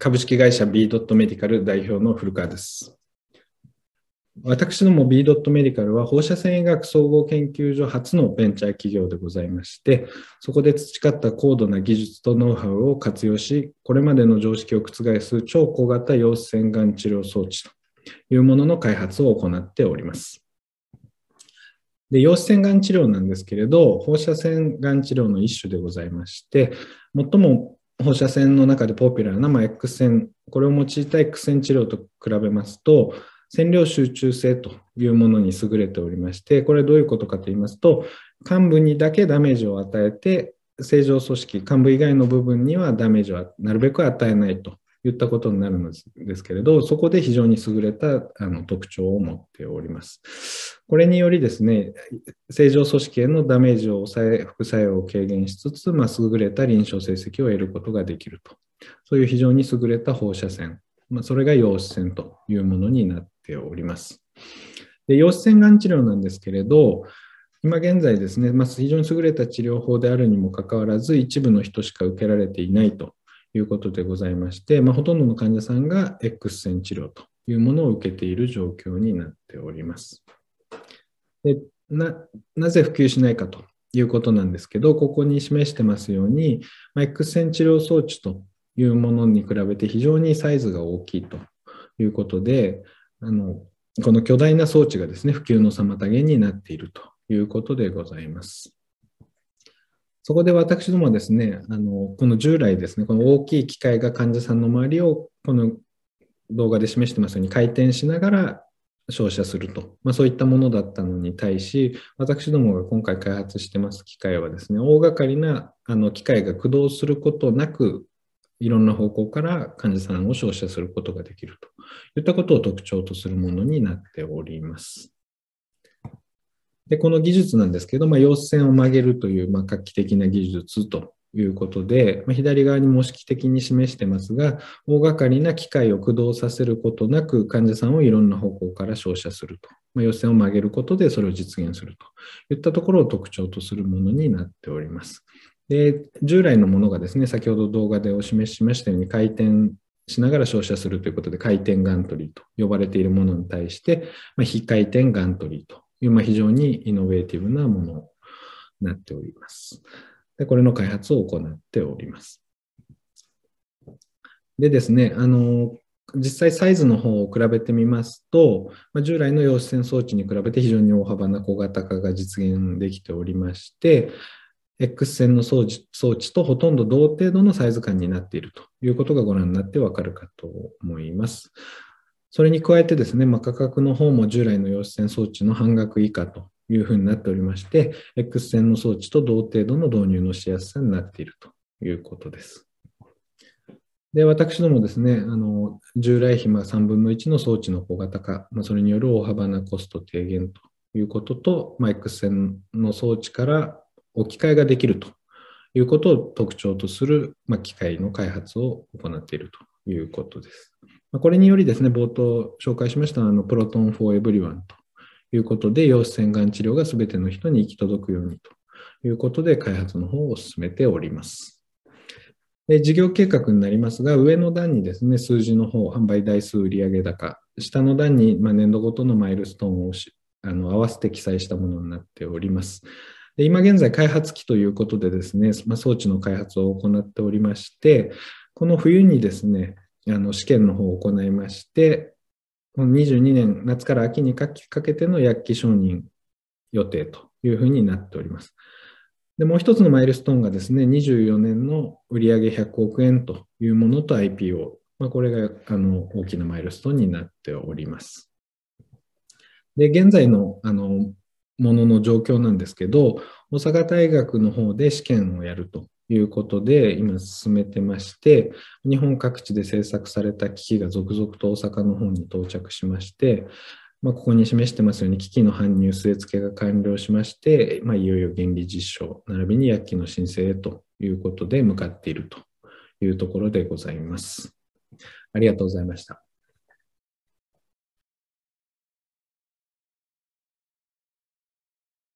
株式会社 B. メディカル代表の古川です。私ども B. メディカルは放射線医学総合研究所初のベンチャー企業でございまして、そこで培った高度な技術とノウハウを活用し、これまでの常識を覆す超小型陽子線がん治療装置というものの開発を行っております。で陽子線がん治療なんですけれど放射線がん治療の一種でございまして最も放射線の中でポピュラーな、まあ、X 線、これを用いた X 線治療と比べますと、線量集中性というものに優れておりまして、これどういうことかと言いますと、幹部にだけダメージを与えて、正常組織、幹部以外の部分にはダメージはなるべく与えないと言ったことになるんですけれど、そこで非常に優れたあの特徴を持っております。これによりですね、正常組織へのダメージを抑え、副作用を軽減しつつ、まあ、優れた臨床成績を得ることができると。そういう非常に優れた放射線、まあ、それが陽子線というものになっております。で陽子線がん治療なんですけれど、今現在ですね、まあ、非常に優れた治療法であるにもかかわらず、一部の人しか受けられていないということでございまして、まあ、ほとんどの患者さんが X 線治療というものを受けている状況になっております。でななぜ普及しないかということなんですけど、ここに示してますように、まあ、X 線治療装置というものに比べて非常にサイズが大きいということで、あのこの巨大な装置がですね、普及の妨げになっているということでございます。そこで私どもはですね、あのこの従来ですね、この大きい機械が患者さんの周りをこの動画で示してますように回転しながら照射すると、まあ、そういったものだったのに対し、私どもが今回開発してます機械はですね、大掛かりなあの機械が駆動することなく、いろんな方向から患者さんを照射することができるといったことを特徴とするものになっております。で、この技術なんですけど、まあ、陽線を曲げるという、まあ、画期的な技術ということで、まあ、左側に模式的に示してますが、大掛かりな機械を駆動させることなく、患者さんをいろんな方向から照射すると。まあ、陽線を曲げることでそれを実現するといったところを特徴とするものになっております。で、従来のものがですね、先ほど動画でお示ししましたように、回転しながら照射するということで、回転ガントリーと呼ばれているものに対して、まあ、非回転ガントリーという、まあ、非常にイノベーティブなものになっております。でこれの開発を行っております。でですね、あの実際サイズの方を比べてみますと、ま従来の陽子線装置に比べて非常に大幅な小型化が実現できておりまして、X 線の装置装置とほとんど同程度のサイズ感になっているということがご覧になってわかるかと思います。それに加えてですね、まあ、価格の方も従来の陽子線装置の半額以下というふうになっておりまして、X 線の装置と同程度の導入のしやすさになっているということです。で私どもですね、あの従来比ま3分の1の装置の小型化、まあ、それによる大幅なコスト低減ということと、まあ、X 線の装置から置き換えができるということを特徴とする、まあ、機械の開発を行っているということです。これによりですね、冒頭紹介しましたあのプロトンフォーエブリワンということで、陽子洗顔治療が全ての人に行き届くようにということで、開発の方を進めております。で事業計画になりますが、上の段にですね、数字の方、販売台数売上高、下の段に、ま年度ごとのマイルストーンをあの合わせて記載したものになっております。で今現在、開発期ということでですね、ま装置の開発を行っておりまして、この冬にですね、あの試験の方を行いまして、この22年夏から秋にかけての薬期承認予定というふうになっております。でもう一つのマイルストーンがですね、24年の売上100億円というものと IPO、まあ、これがあの大きなマイルストーンになっております。で、現在のあのものの状況なんですけど、大阪大学の方で試験をやるということで、今進めてまして、日本各地で制作された機器が続々と大阪の方に到着しまして、まあ、ここに示してますように、機器の搬入据え付けが完了しまして、まあ、いよいよ原理実証、並びに薬器の申請へということで向かっているというところでございます。ありがとうございました。